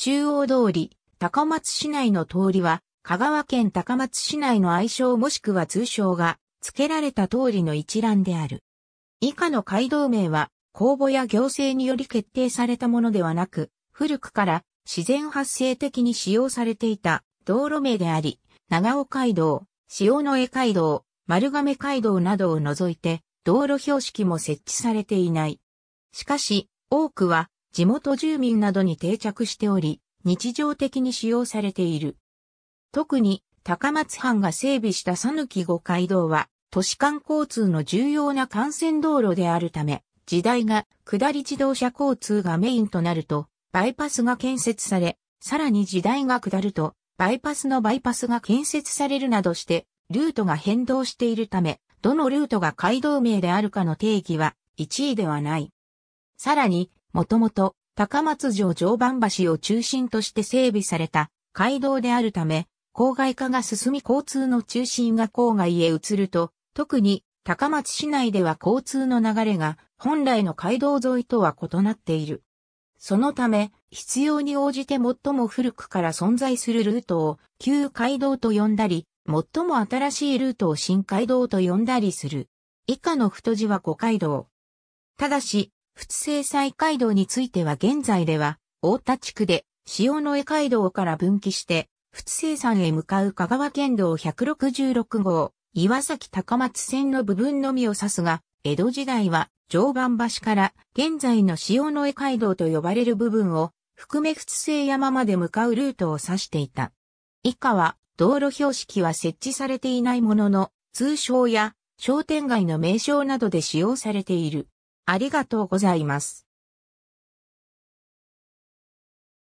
中央通り、高松市内の通りは、香川県高松市内の愛称もしくは通称が、付けられた通りの一覧である。以下の街道名は、公募や行政により決定されたものではなく、古くから自然発生的に使用されていた道路名であり、長尾街道、塩野江街道、丸亀街道などを除いて、道路標識も設置されていない。しかし、多くは地元住民などに定着しており、日常的に使用されている。特に高松藩が整備した讃岐五街道は、都市間交通の重要な幹線道路であるため、時代が下り自動車交通がメインとなると、バイパスが建設され、さらに時代が下ると、バイパスのバイパスが建設されるなどして、ルートが変動しているため、どのルートが街道名であるかの定義は1位ではない。さらに、もともと高松城常磐橋を中心として整備された街道であるため、郊外化が進み交通の中心が郊外へ移ると、特に高松市内では交通の流れが本来の街道沿いとは異なっている。そのため、必要に応じて最も古くから存在するルートを旧街道と呼んだり、最も新しいルートを新街道と呼んだりする。以下の太字は5街道。ただし、仏西祭街道については現在では、大田地区で、塩野江街道から分岐して、仏西山へ向かう香川県道166号、岩崎高松線の部分のみを指すが、江戸時代は常磐橋から現在の塩野江街道と呼ばれる部分を含め仏西山まで向かうルートを指していた。以下は道路標識は設置されていないものの通称や商店街の名称などで使用されている。ありがとうございます。